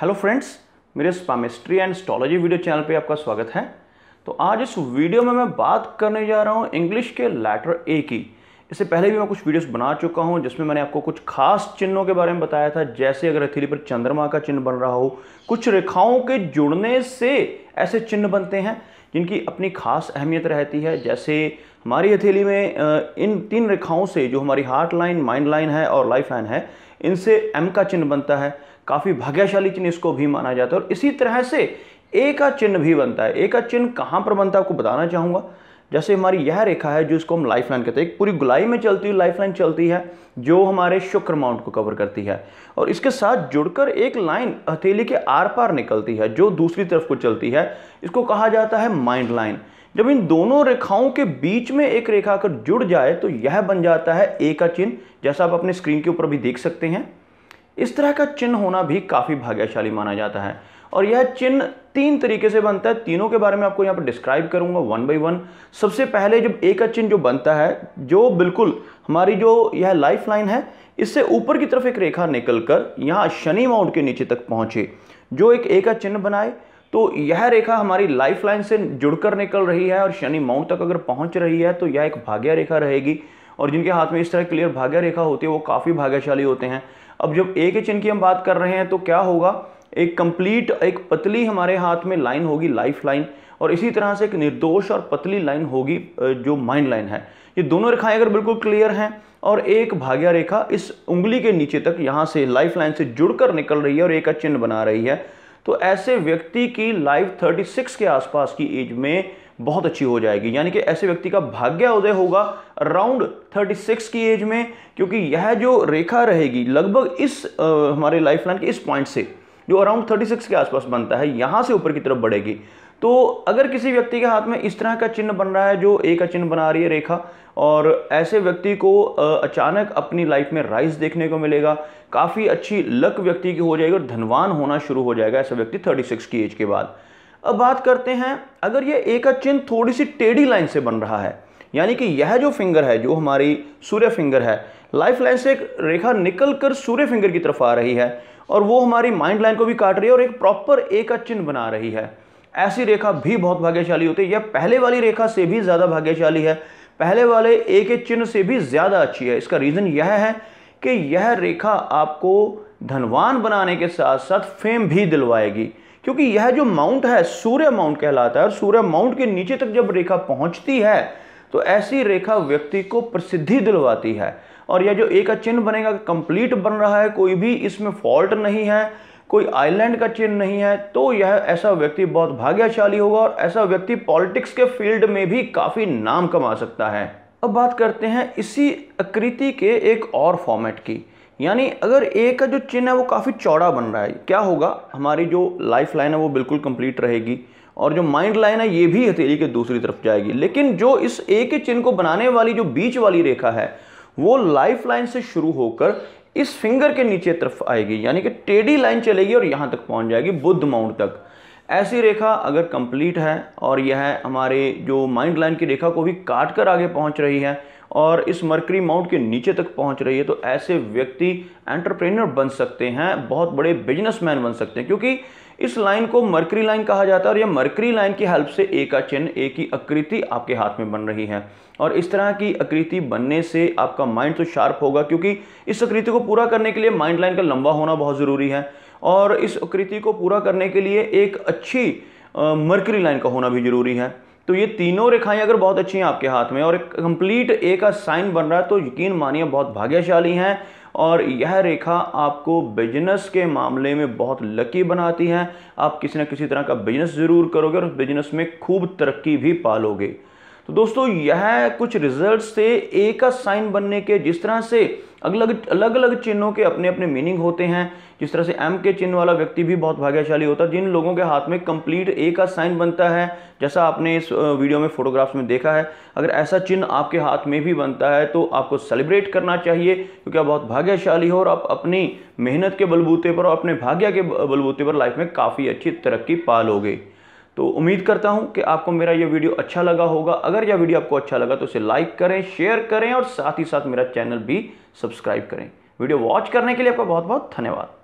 hello friends मेरे palmistry and astrology video channel पे आपका स्वागत है तो आज इस वीडियो में मैं बात करने जा रहा हूँ इंग्लिश के लेटर ए की इससे पहले भी मैं कुछ वीडियोस बना चुका हूं जिसमें मैंने आपको कुछ खास चिन्हों के बारे में बताया था जैसे अगर हथेली पर चंद्रमा का चिन्ह बन रहा हो कुछ रेखाओं के जुड़ने से ऐसे चिन्ह बनते हैं जिनकी अपनी खास अहमियत रहती है जैसे हमारी हथेली में इन तीन रेखाओं से जो हमारी हार्ट लाइन माइंड लाइन है और लाइफ लाइन है इनसे एम का चिन्ह बनता है काफ़ी भाग्यशाली चिन्ह इसको भी माना जाता है और इसी तरह से ए का चिन्ह भी बनता है ए का चिन्ह कहाँ पर बनता है आपको बताना चाहूँगा जैसे हमारी यह रेखा है जो इसको हम लाइफ लाइन कहते हैं पूरी गुलाई में चलती हुई लाइफ लाइन चलती है जो हमारे शुक्र माउंट को कवर करती है और इसके साथ जुड़कर एक लाइन हथेली के आर पार निकलती है जो दूसरी तरफ को चलती है इसको कहा जाता है माइंड लाइन जब इन दोनों रेखाओं के बीच में एक रेखा अगर जुड़ जाए तो यह बन जाता है ए का चिन्ह जैसा आप अपने स्क्रीन के ऊपर भी देख सकते हैं इस तरह का चिन्ह होना भी काफ़ी भाग्यशाली माना जाता है और यह चिन्ह तीन तरीके से बनता है तीनों के बारे में आपको यहाँ पर डिस्क्राइब करूंगा वन बाई वन सबसे पहले जब एक का चिन्ह जो बनता है जो बिल्कुल हमारी जो यह लाइफ लाइन है इससे ऊपर की तरफ एक रेखा निकल कर यहाँ शनि माउंट के नीचे तक पहुंचे जो एक ए का चिन्ह बनाए तो यह रेखा हमारी लाइफ लाइन से जुड़कर निकल रही है और शनि माउंट तक अगर पहुंच रही है तो यह एक भाग्य रेखा रहेगी और जिनके हाथ में इस तरह क्लियर भाग्य रेखा होती है वो काफ़ी भाग्यशाली होते हैं अब जब ए के चिन्ह की हम बात कर रहे हैं तो क्या होगा एक कंप्लीट एक पतली हमारे हाथ में लाइन होगी लाइफ लाइन और इसी तरह से एक निर्दोष और पतली लाइन होगी जो माइंड लाइन है ये दोनों रेखाएं अगर बिल्कुल क्लियर हैं और एक भाग्या रेखा इस उंगली के नीचे तक यहाँ से लाइफ लाइन से जुड़कर निकल रही है और एक का चिन्ह बना रही है तो ऐसे व्यक्ति की लाइफ 36 के आसपास की एज में बहुत अच्छी हो जाएगी यानी कि ऐसे व्यक्ति का भाग्य उदय होगा अराउंड 36 की एज में क्योंकि यह जो रेखा रहेगी लगभग इस आ, हमारे लाइफ लाइन के इस पॉइंट से जो अराउंड 36 के आसपास बनता है यहाँ से ऊपर की तरफ बढ़ेगी तो अगर किसी व्यक्ति के हाथ में इस तरह का चिन्ह बन रहा है जो ए का चिन्ह बना रही है रेखा और ऐसे व्यक्ति को अचानक अपनी लाइफ में राइस देखने को मिलेगा काफ़ी अच्छी लक व्यक्ति की हो जाएगी और धनवान होना शुरू हो जाएगा ऐसा व्यक्ति 36 की एज के बाद अब बात करते हैं अगर ये ए का चिन्ह थोड़ी सी टेढ़ी लाइन से बन रहा है यानी कि यह जो फिंगर है जो हमारी सूर्य फिंगर है लाइफ लाइन से एक रेखा निकल कर सूर्य फिंगर की तरफ आ रही है और वो हमारी माइंड लाइन को भी काट रही है और एक प्रॉपर ए का चिन्ह बना रही है ऐसी रेखा भी बहुत भाग्यशाली होती है यह पहले वाली रेखा से भी ज़्यादा भाग्यशाली है पहले वाले ए के चिन्ह से भी ज़्यादा अच्छी है इसका रीज़न यह है कि यह रेखा आपको धनवान बनाने के साथ साथ फेम भी दिलवाएगी क्योंकि यह जो माउंट है सूर्य माउंट कहलाता है और सूर्य माउंट के नीचे तक जब रेखा पहुंचती है तो ऐसी रेखा व्यक्ति को प्रसिद्धि दिलवाती है और यह जो ए का चिन्ह बनेगा कंप्लीट बन रहा है कोई भी इसमें फॉल्ट नहीं है कोई आइलैंड का चिन्ह नहीं है तो यह ऐसा व्यक्ति बहुत भाग्यशाली होगा और ऐसा व्यक्ति पॉलिटिक्स के फील्ड में भी काफ़ी नाम कमा सकता है अब बात करते हैं इसी आकृति के एक और फॉर्मेट की यानी अगर ए का जो चिन्ह है वो काफ़ी चौड़ा बन रहा है क्या होगा हमारी जो लाइफ लाइन है वो बिल्कुल कंप्लीट रहेगी और जो माइंड लाइन है ये भी हथेली के दूसरी तरफ जाएगी लेकिन जो इस ए के चिन्ह को बनाने वाली जो बीच वाली रेखा है वो लाइफ लाइन से शुरू होकर इस फिंगर के नीचे तरफ आएगी यानी कि टेढ़ी लाइन चलेगी और यहाँ तक पहुँच जाएगी बुद्ध माउंट तक ऐसी रेखा अगर कंप्लीट है और यह हमारे जो माइंड लाइन की रेखा को भी काट कर आगे पहुंच रही है और इस मरकरी माउंट के नीचे तक पहुंच रही है तो ऐसे व्यक्ति एंटरप्रेन्योर बन सकते हैं बहुत बड़े बिजनेसमैन बन सकते हैं क्योंकि इस लाइन को मर्करी लाइन कहा जाता है और यह मर्करी लाइन की हेल्प से ए का चिन्ह ए की आकृति आपके हाथ में बन रही है और इस तरह की आकृति बनने से आपका माइंड तो शार्प होगा क्योंकि इस आकृति को पूरा करने के लिए माइंड लाइन का लंबा होना बहुत ज़रूरी है और इस आकृति को पूरा करने के लिए एक अच्छी मर्करी लाइन का होना भी ज़रूरी है तो ये तीनों रेखाएं अगर बहुत अच्छी हैं आपके हाथ में और एक कंप्लीट ए का साइन बन रहा है तो यकीन मानिए बहुत भाग्यशाली हैं और यह रेखा आपको बिजनेस के मामले में बहुत लकी बनाती है आप किसी न किसी तरह का बिजनेस ज़रूर करोगे और बिजनेस में खूब तरक्की भी पालोगे तो दोस्तों यह कुछ रिजल्ट से ए का साइन बनने के जिस तरह से अलग अलग अलग चिन्हों के अपने अपने मीनिंग होते हैं जिस तरह से एम के चिन्ह वाला व्यक्ति भी बहुत भाग्यशाली होता है जिन लोगों के हाथ में कंप्लीट ए का साइन बनता है जैसा आपने इस वीडियो में फोटोग्राफ्स में देखा है अगर ऐसा चिन्ह आपके हाथ में भी बनता है तो आपको सेलिब्रेट करना चाहिए क्योंकि आप बहुत भाग्यशाली हो और आप अपनी मेहनत के बलबूते पर और अपने भाग्य के बलबूते पर लाइफ में काफ़ी अच्छी तरक्की पालोगे तो उम्मीद करता हूं कि आपको मेरा यह वीडियो अच्छा लगा होगा अगर यह वीडियो आपको अच्छा लगा तो इसे लाइक करें शेयर करें और साथ ही साथ मेरा चैनल भी सब्सक्राइब करें वीडियो वॉच करने के लिए आपका बहुत बहुत धन्यवाद